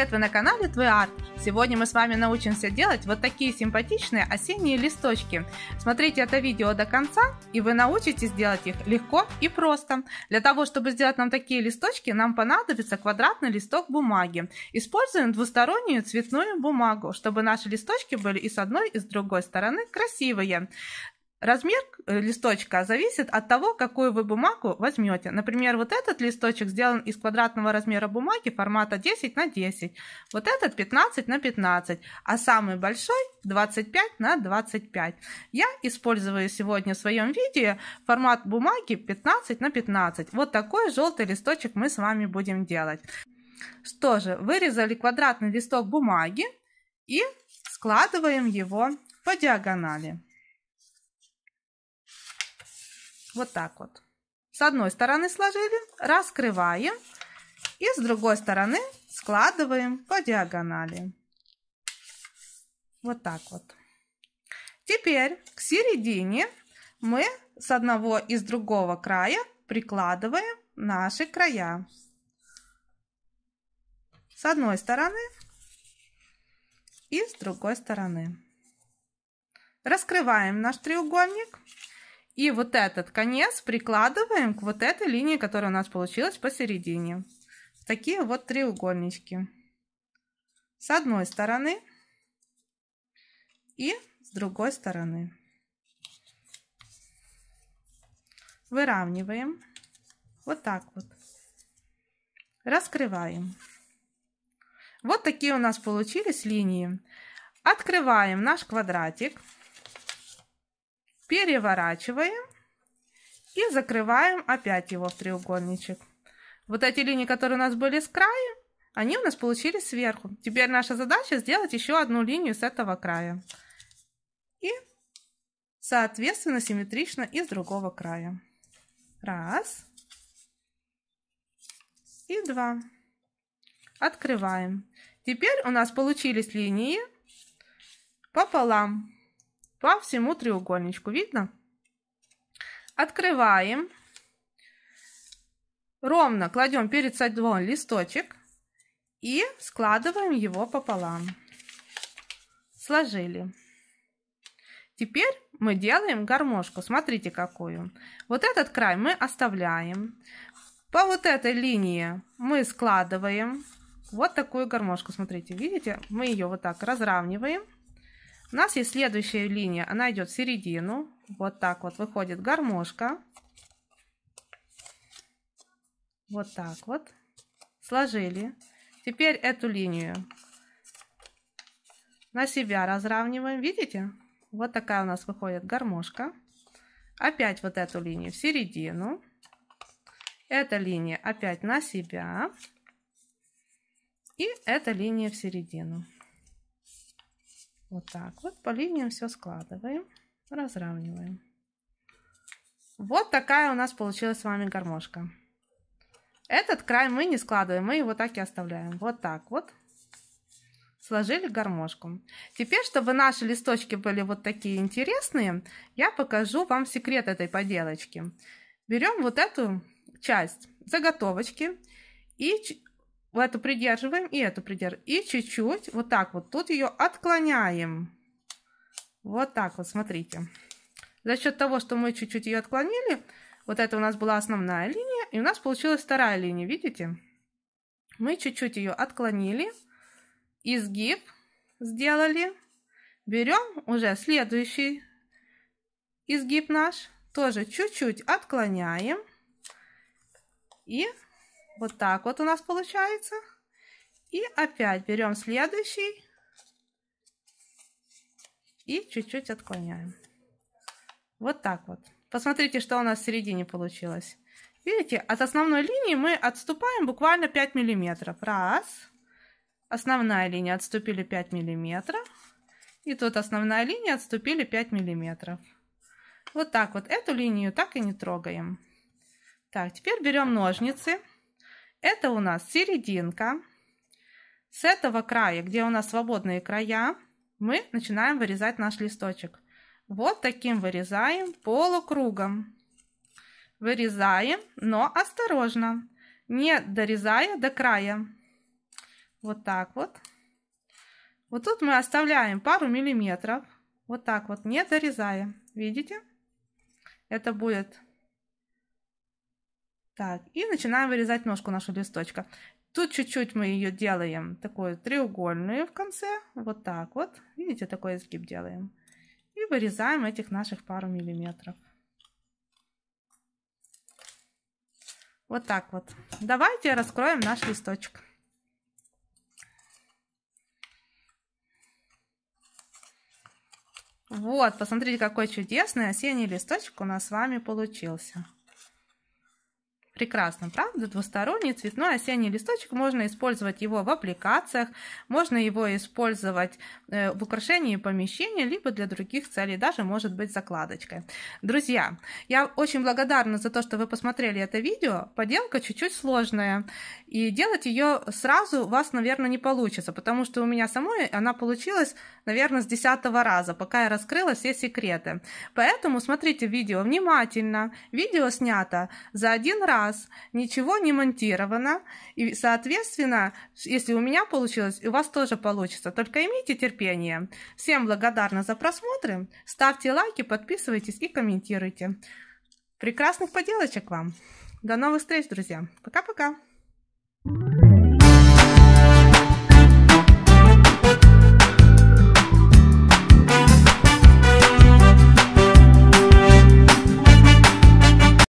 Привет, вы на канале Твой Арт. Сегодня мы с вами научимся делать вот такие симпатичные осенние листочки. Смотрите это видео до конца, и вы научитесь делать их легко и просто. Для того, чтобы сделать нам такие листочки, нам понадобится квадратный листок бумаги. Используем двустороннюю цветную бумагу, чтобы наши листочки были и с одной, и с другой стороны красивые. Размер э, листочка зависит от того, какую вы бумагу возьмете. Например, вот этот листочек сделан из квадратного размера бумаги формата 10 на 10, вот этот 15 на 15, а самый большой 25 на 25. Я использую сегодня в своем видео формат бумаги 15 на 15. Вот такой желтый листочек мы с вами будем делать. Что же, вырезали квадратный листок бумаги и складываем его по диагонали. Вот так вот. С одной стороны сложили, раскрываем. И с другой стороны складываем по диагонали. Вот так вот. Теперь к середине мы с одного и с другого края прикладываем наши края. С одной стороны и с другой стороны. Раскрываем наш треугольник и вот этот конец прикладываем к вот этой линии, которая у нас получилась посередине. Такие вот треугольнички. С одной стороны и с другой стороны. Выравниваем. Вот так вот. Раскрываем. Вот такие у нас получились линии. Открываем наш квадратик переворачиваем и закрываем опять его в треугольничек. Вот эти линии, которые у нас были с края, они у нас получились сверху. Теперь наша задача сделать еще одну линию с этого края. И, соответственно, симметрично из другого края. Раз. И два. Открываем. Теперь у нас получились линии пополам по всему треугольничку. Видно? Открываем. Ровно кладем перед собой листочек и складываем его пополам. Сложили. Теперь мы делаем гармошку. Смотрите, какую. Вот этот край мы оставляем. По вот этой линии мы складываем вот такую гармошку. Смотрите, видите? Мы ее вот так разравниваем. У нас есть следующая линия, она идет в середину. Вот так вот выходит гармошка. Вот так вот. Сложили. Теперь эту линию на себя разравниваем. Видите? Вот такая у нас выходит гармошка. Опять вот эту линию в середину. Эта линия опять на себя. И эта линия в середину. Вот так вот. По линиям все складываем, разравниваем. Вот такая у нас получилась с вами гармошка. Этот край мы не складываем, мы его так и оставляем. Вот так вот. Сложили гармошку. Теперь, чтобы наши листочки были вот такие интересные, я покажу вам секрет этой поделочки. Берем вот эту часть заготовочки и эту придерживаем и эту придерживаем. И чуть-чуть вот так вот тут ее отклоняем. Вот так вот, смотрите. За счет того, что мы чуть-чуть ее отклонили, вот это у нас была основная линия, и у нас получилась вторая линия, видите? Мы чуть-чуть ее отклонили, изгиб сделали. Берем уже следующий изгиб наш, тоже чуть-чуть отклоняем и вот так вот у нас получается. И опять берем следующий. И чуть-чуть отклоняем. Вот так вот. Посмотрите, что у нас в середине получилось. Видите, от основной линии мы отступаем буквально 5 миллиметров. Раз. Основная линия отступили 5 миллиметров. И тут основная линия отступили 5 миллиметров. Вот так вот. Эту линию так и не трогаем. Так, теперь берем ножницы. Это у нас серединка. С этого края, где у нас свободные края, мы начинаем вырезать наш листочек. Вот таким вырезаем полукругом. Вырезаем, но осторожно, не дорезая до края. Вот так вот. Вот тут мы оставляем пару миллиметров. Вот так вот, не дорезая. Видите? Это будет так, и начинаем вырезать ножку нашего листочка. Тут чуть-чуть мы ее делаем такую треугольную в конце, вот так вот. Видите, такой изгиб делаем. И вырезаем этих наших пару миллиметров. Вот так вот. Давайте раскроем наш листочек. Вот, посмотрите, какой чудесный осенний листочек у нас с вами получился. Прекрасно, правда? Двусторонний цветной осенний листочек. Можно использовать его в аппликациях, можно его использовать э, в украшении помещения, либо для других целей, даже может быть закладочкой. Друзья, я очень благодарна за то, что вы посмотрели это видео. Поделка чуть-чуть сложная, и делать ее сразу у вас, наверное, не получится, потому что у меня самой она получилась, наверное, с десятого раза, пока я раскрыла все секреты. Поэтому смотрите видео внимательно. Видео снято за один раз, нас ничего не монтировано, и, соответственно, если у меня получилось, у вас тоже получится. Только имейте терпение. Всем благодарна за просмотры. Ставьте лайки, подписывайтесь и комментируйте. Прекрасных поделочек вам. До новых встреч, друзья. Пока-пока.